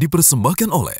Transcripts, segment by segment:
dipersembahkan oleh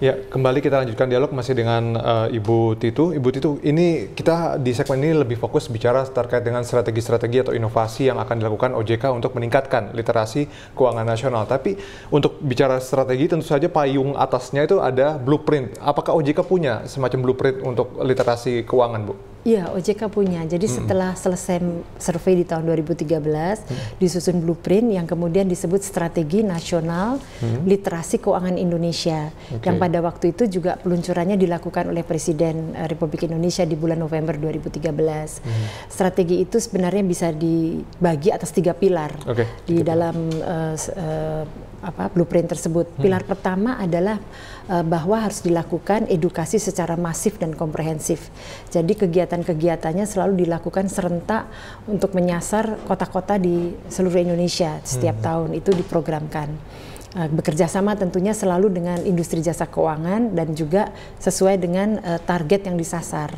Ya, kembali kita lanjutkan dialog masih dengan uh, Ibu Titu. Ibu Titu, ini kita di segmen ini lebih fokus bicara terkait dengan strategi-strategi atau inovasi yang akan dilakukan OJK untuk meningkatkan literasi keuangan nasional. Tapi untuk bicara strategi tentu saja payung atasnya itu ada blueprint. Apakah OJK punya semacam blueprint untuk literasi keuangan, Bu? Iya, OJK punya. Jadi hmm. setelah selesai survei di tahun 2013, hmm. disusun blueprint yang kemudian disebut Strategi Nasional hmm. Literasi Keuangan Indonesia. Okay. Yang pada waktu itu juga peluncurannya dilakukan oleh Presiden eh, Republik Indonesia di bulan November 2013. Hmm. Strategi itu sebenarnya bisa dibagi atas tiga pilar. Okay. Di dalam uh, uh, apa blueprint tersebut. Hmm. Pilar hmm. pertama adalah uh, bahwa harus dilakukan edukasi secara masif dan komprehensif. Jadi kegiatan-kegiatannya selalu dilakukan serentak untuk menyasar kota-kota di seluruh Indonesia setiap hmm. tahun itu diprogramkan. Uh, bekerja sama tentunya selalu dengan industri jasa keuangan dan juga sesuai dengan eh, target yang disasar.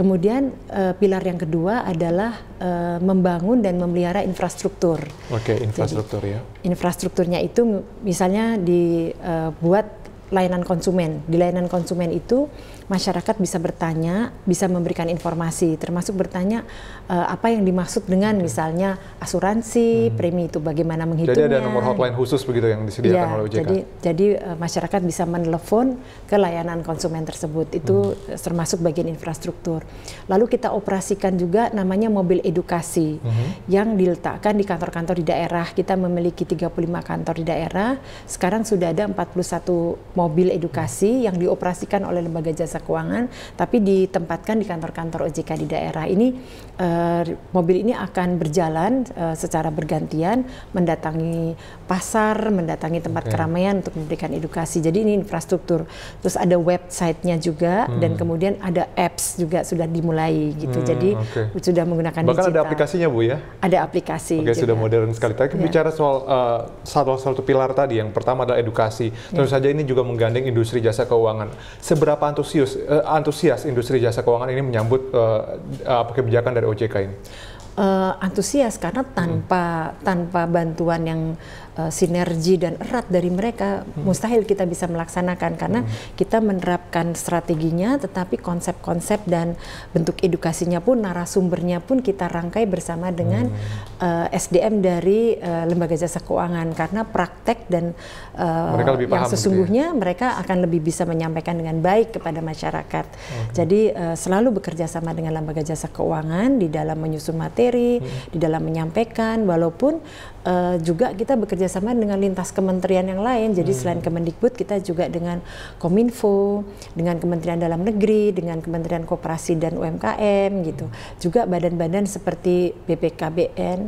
Kemudian uh, pilar yang kedua adalah uh, membangun dan memelihara infrastruktur. Oke, okay, infrastruktur Jadi, ya. Infrastrukturnya itu misalnya dibuat eh, uh, layanan konsumen. Di layanan konsumen itu masyarakat bisa bertanya, bisa memberikan informasi, termasuk bertanya uh, apa yang dimaksud dengan misalnya asuransi, hmm. premi itu bagaimana menghitungnya. Jadi ada nomor hotline khusus begitu yang disediakan ya, oleh OJK. Jadi, jadi uh, masyarakat bisa menelepon ke layanan konsumen tersebut. Itu hmm. termasuk bagian infrastruktur. Lalu kita operasikan juga namanya mobil edukasi hmm. yang diletakkan di kantor-kantor di daerah. Kita memiliki 35 kantor di daerah. Sekarang sudah ada 41 mobil edukasi yang dioperasikan oleh lembaga jasa keuangan, tapi ditempatkan di kantor-kantor OJK di daerah. Ini uh, mobil ini akan berjalan uh, secara bergantian, mendatangi pasar, mendatangi tempat okay. keramaian untuk memberikan edukasi. Jadi ini infrastruktur. Terus ada websitenya juga, hmm. dan kemudian ada apps juga sudah dimulai gitu. Hmm, Jadi okay. sudah menggunakan Bahkan digital. ada aplikasinya Bu ya? Ada aplikasi. Oke, okay, sudah iya. modern sekali. Tapi yeah. bicara soal uh, eh, satu satu pilar tadi, yang pertama adalah edukasi. Tentu yeah. saja ini juga menggandeng industri jasa keuangan. Seberapa antusias Eh, antusias industri jasa keuangan ini menyambut uh, kebijakan dari OJK ini? uh, antusias karena hmm. tanpa hmm. tanpa bantuan yang uh, sinergi dan erat dari mereka hmm. mustahil kita bisa melaksanakan karena hmm. kita menerapkan strateginya tetapi konsep-konsep dan bentuk edukasinya pun narasumbernya pun kita rangkai bersama dengan hmm. uh, eh, SDM dari uh, lembaga jasa keuangan karena praktek dan uh, yang gitu ya? sesungguhnya ya? mereka akan lebih bisa menyampaikan dengan baik kepada masyarakat. Okay. Jadi uh, selalu bekerja sama dengan lembaga jasa keuangan di dalam menyusun materi materi, hmm. di dalam menyampaikan, walaupun uh, juga kita bekerja sama dengan lintas kementerian yang lain. Jadi hmm. selain Kemendikbud, kita juga dengan Kominfo, dengan Kementerian Dalam Negeri, dengan Kementerian Koperasi dan UMKM gitu. Hmm. Juga badan-badan seperti BPKBN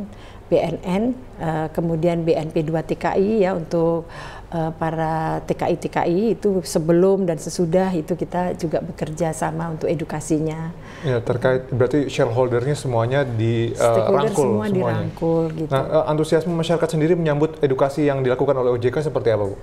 BNN, eh, kemudian BNP2 TKI ya untuk eh, para TKI TKI itu sebelum dan sesudah itu kita juga bekerja sama untuk edukasinya. Ya terkait berarti shareholdernya semuanya dirangkul eh, uh, semua semuanya. dirangkul gitu. Nah, antusiasme masyarakat sendiri menyambut edukasi yang dilakukan oleh OJK seperti apa, Bu?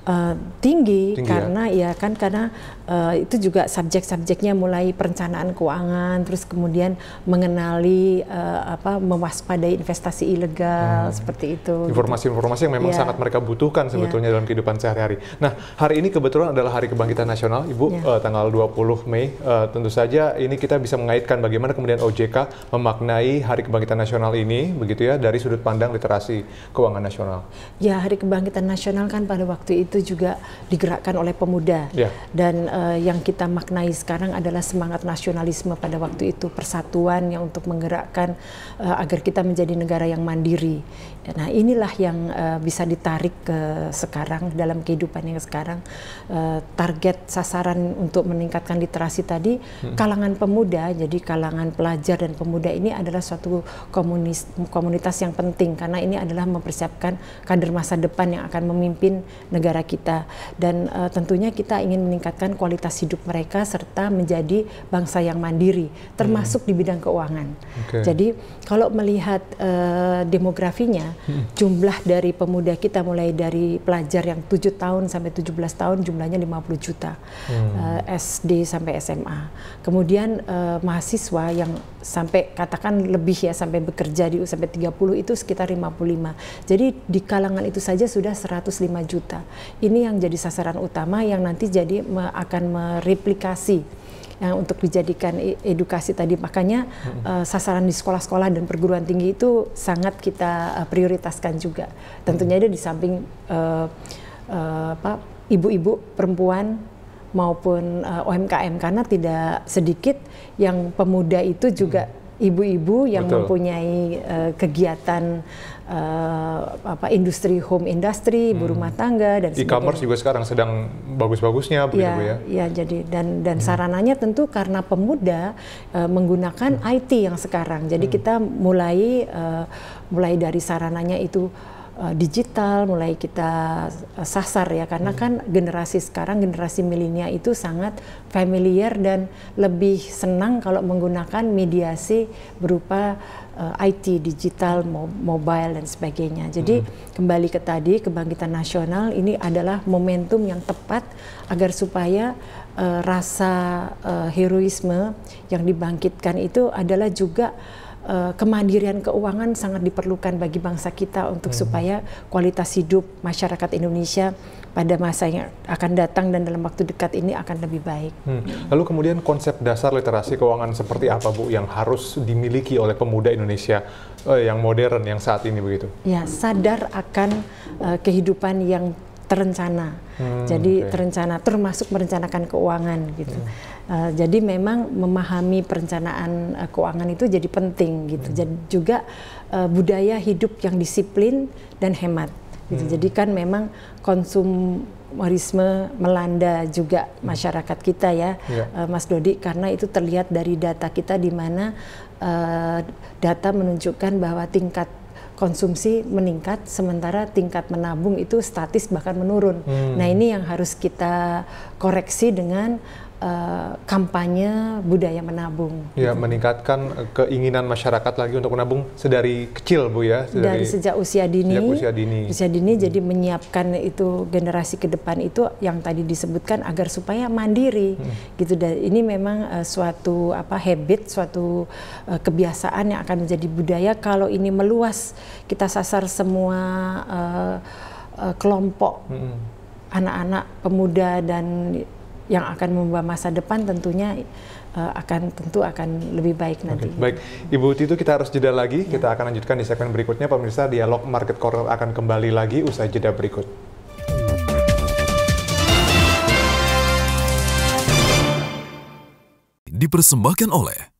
Eh, tinggi, tinggi ya. karena ya, ya kan karena uh, itu juga subjek-subjeknya mulai perencanaan keuangan terus kemudian mengenali uh, apa mewaspadai investasi ilegal hmm. seperti itu gitu. informasi-informasi gitu. yang memang yeah. sangat mereka butuhkan ya. sebetulnya yeah. dalam kehidupan sehari-hari. Nah, hari ini kebetulan adalah hari kebangkitan nasional Ibu yeah. Ya. uh, tanggal 20 Mei uh, tentu saja ini kita bisa mengaitkan bagaimana kemudian OJK memaknai hari kebangkitan nasional ini begitu ya dari sudut pandang literasi keuangan nasional. Ya, hari kebangkitan nasional kan pada waktu itu itu juga digerakkan oleh pemuda. ya. Dan uh, yang kita maknai sekarang adalah semangat nasionalisme pada waktu itu persatuan yang untuk menggerakkan uh, agar kita menjadi negara yang mandiri. Nah, inilah yang uh, bisa ditarik ke sekarang dalam kehidupan yang sekarang uh, target sasaran untuk meningkatkan literasi tadi hmm. kalangan pemuda. Jadi kalangan pelajar dan pemuda ini adalah suatu komunis, komunitas yang penting karena ini adalah mempersiapkan kader masa depan yang akan memimpin negara negara kita dan uh, tentunya kita ingin meningkatkan kualitas hidup mereka serta menjadi bangsa yang mandiri termasuk hmm. di bidang keuangan. Okay. Jadi kalau melihat uh, demografinya hmm. jumlah dari pemuda kita mulai dari pelajar yang 7 tahun sampai 17 tahun jumlahnya 50 juta. Hmm. Uh, eh, SD sampai SMA. Kemudian uh, mahasiswa yang sampai katakan lebih ya sampai bekerja di sampai 30 itu sekitar 55. Jadi di kalangan itu saja sudah 105 juta ini yang jadi sasaran utama yang nanti jadi me akan mereplikasi yang untuk dijadikan e, edukasi tadi makanya hmm. uh, sasaran di sekolah-sekolah dan perguruan tinggi itu sangat kita uh, prioritaskan juga tentunya ada di samping uh, uh, ibu-ibu perempuan maupun uh, UMKM karena tidak sedikit yang pemuda itu juga hmm ibu-ibu yang Betul. mempunyai uh, kegiatan uh, apa industri home industry, ibu hmm. rumah tangga dan e-commerce juga sekarang sedang bagus-bagusnya iya, ya, ya, ya. jadi dan dan hmm. sarananya tentu karena pemuda uh, menggunakan hmm. IT yang sekarang. Jadi hmm. kita mulai uh, mulai dari sarananya itu Eh, digital, mulai kita eh, sasar ya karena hmm. kan generasi sekarang generasi milenial itu sangat familiar dan lebih senang kalau menggunakan mediasi berupa uh, eh, IT, digital, mo mobile dan sebagainya. Jadi hmm. kembali ke tadi kebangkitan nasional ini adalah momentum yang tepat agar supaya uh, rasa uh, heroisme yang dibangkitkan itu adalah juga uh, kemandirian keuangan sangat diperlukan bagi bangsa kita untuk hmm. supaya kualitas hidup masyarakat Indonesia pada masa yang akan datang dan dalam waktu dekat ini akan lebih baik. Hmm. Lalu kemudian konsep dasar literasi keuangan seperti apa Bu yang harus dimiliki oleh pemuda Indonesia eh, yang modern yang saat ini begitu? Ya sadar akan eh, kehidupan yang terencana. Hmm, Jadi okay. terencana termasuk merencanakan keuangan gitu. Hmm. Eh, jadi memang memahami perencanaan uh, keuangan itu jadi penting gitu. Hmm. Jadi juga uh, budaya hidup yang disiplin dan hemat. Gitu. Hmm. Jadi kan memang konsumerisme melanda juga hmm. masyarakat kita ya, yeah. Ya. Mas Dodi, karena itu terlihat dari data kita di mana uh, data menunjukkan bahwa tingkat konsumsi meningkat sementara tingkat menabung itu statis bahkan menurun. Hmm. Nah, ini yang harus kita koreksi dengan Eh, kampanye budaya menabung. Ya, gitu. meningkatkan eh, keinginan masyarakat lagi untuk menabung sedari kecil, Bu ya. Dari sejak usia dini. Sejak usia dini. Usia dini hmm. jadi menyiapkan itu generasi ke depan itu yang tadi disebutkan agar supaya mandiri. Hmm. Gitu dan ini memang uh, suatu apa habit, suatu uh, kebiasaan yang akan menjadi budaya kalau ini meluas kita sasar semua uh, uh, kelompok. Hmm anak-anak pemuda dan yang akan membawa masa depan tentunya uh, akan tentu akan lebih baik nanti. Okay. Baik, Ibu Titu kita harus jeda lagi. Ya. Kita akan lanjutkan di segmen berikutnya. Pemirsa, dialog Market Corner akan kembali lagi usai jeda berikut. Dipersembahkan oleh